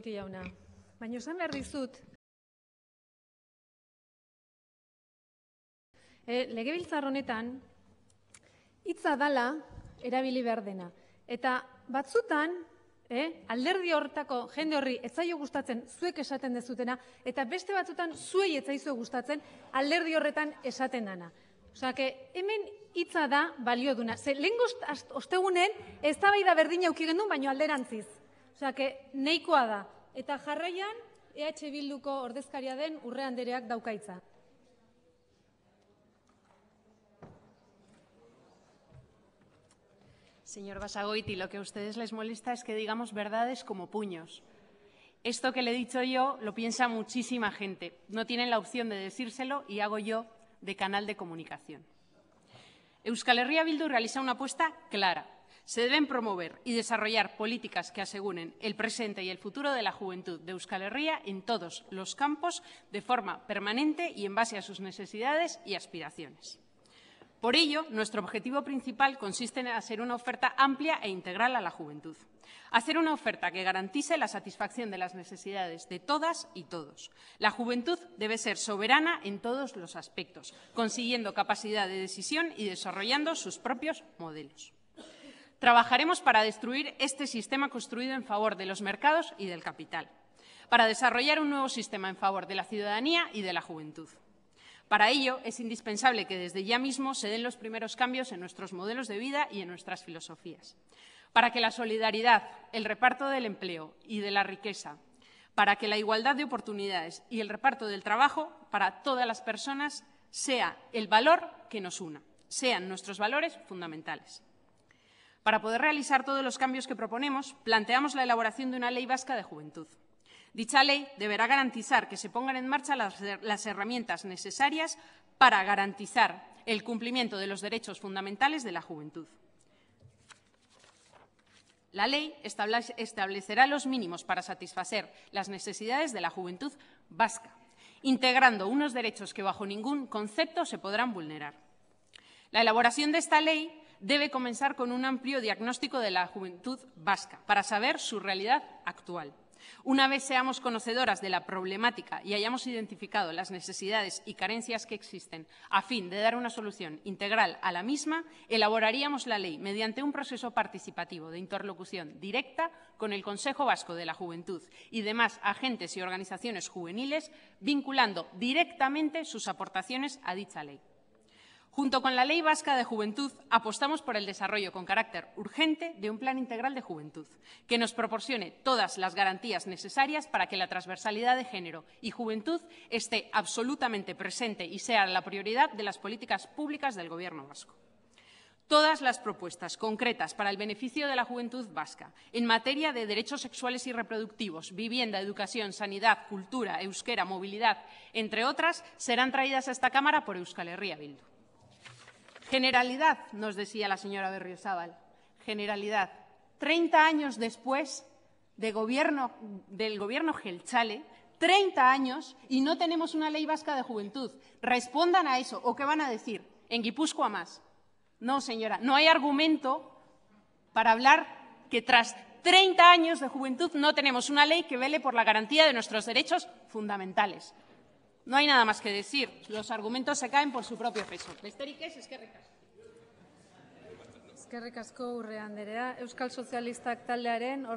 Iri jauna, baina esan behar dizut, e, eh, lege honetan, hitza dala erabili behar dena. Eta batzutan, e, alderdi hortako jende horri etzaio gustatzen zuek esaten dezutena, eta beste batzutan zuei etzaizu gustatzen alderdi horretan esaten dana. Osa, hemen hitza da balio duna. Ze, lehen ostegunen, ez da bai da berdina uki baino alderantziz. que neikoa da. Eta jarraian, EH Bilduko ordezkaria den daukaitza. Señor Basagoiti, lo que a ustedes les molesta es que digamos verdades como puños. Esto que le he dicho yo lo piensa muchísima gente. No tienen la opción de decírselo y hago yo de canal de comunicación. Euskal Herria Bildu realiza una apuesta clara se deben promover y desarrollar políticas que aseguren el presente y el futuro de la juventud de Euskal Herria en todos los campos de forma permanente y en base a sus necesidades y aspiraciones. Por ello, nuestro objetivo principal consiste en hacer una oferta amplia e integral a la juventud. Hacer una oferta que garantice la satisfacción de las necesidades de todas y todos. La juventud debe ser soberana en todos los aspectos, consiguiendo capacidad de decisión y desarrollando sus propios modelos. Trabajaremos para destruir este sistema construido en favor de los mercados y del capital, para desarrollar un nuevo sistema en favor de la ciudadanía y de la juventud. Para ello, es indispensable que desde ya mismo se den los primeros cambios en nuestros modelos de vida y en nuestras filosofías, para que la solidaridad, el reparto del empleo y de la riqueza, para que la igualdad de oportunidades y el reparto del trabajo para todas las personas sea el valor que nos una, sean nuestros valores fundamentales. Para poder realizar todos los cambios que proponemos, planteamos la elaboración de una ley vasca de juventud. Dicha ley deberá garantizar que se pongan en marcha las, herramientas necesarias para garantizar el cumplimiento de los derechos fundamentales de la juventud. La ley establecerá los mínimos para satisfacer las necesidades de la juventud vasca, integrando unos derechos que bajo ningún concepto se podrán vulnerar. La elaboración de esta ley debe comenzar con un amplio diagnóstico de la juventud vasca para saber su realidad actual. Una vez seamos conocedoras de la problemática y hayamos identificado las necesidades y carencias que existen a fin de dar una solución integral a la misma, elaboraríamos la ley mediante un proceso participativo de interlocución directa con el Consejo Vasco de la Juventud y demás agentes y organizaciones juveniles, vinculando directamente sus aportaciones a dicha ley. Junto con la Ley Vasca de Juventud, apostamos por el desarrollo con carácter urgente de un plan integral de juventud que nos proporcione todas las garantías necesarias para que la transversalidad de género y juventud esté absolutamente presente y sea la prioridad de las políticas públicas del Gobierno vasco todas las propuestas concretas para el beneficio de la juventud vasca en materia de derechos sexuales y reproductivos, vivienda, educación, sanidad, cultura, euskera, movilidad, entre otras, serán traídas a esta Cámara por Euskal Herria Bildu. Generalidad, nos decía la señora Berriozábal, generalidad. Treinta años después de gobierno, del gobierno Gelchale, 30 años y no tenemos una ley vasca de juventud. Respondan a eso. ¿O qué van a decir? En Guipúzcoa más. No, señora, no hay argumento para hablar que tras 30 años de juventud no tenemos una ley que vele por la garantía de nuestros derechos fundamentales. No hay nada más que decir. Los argumentos se caen por su propio peso. Besterik es, eskerrik asko. Eskerrik asko, Urrea Anderea. Euskal Sozialistak taldearen,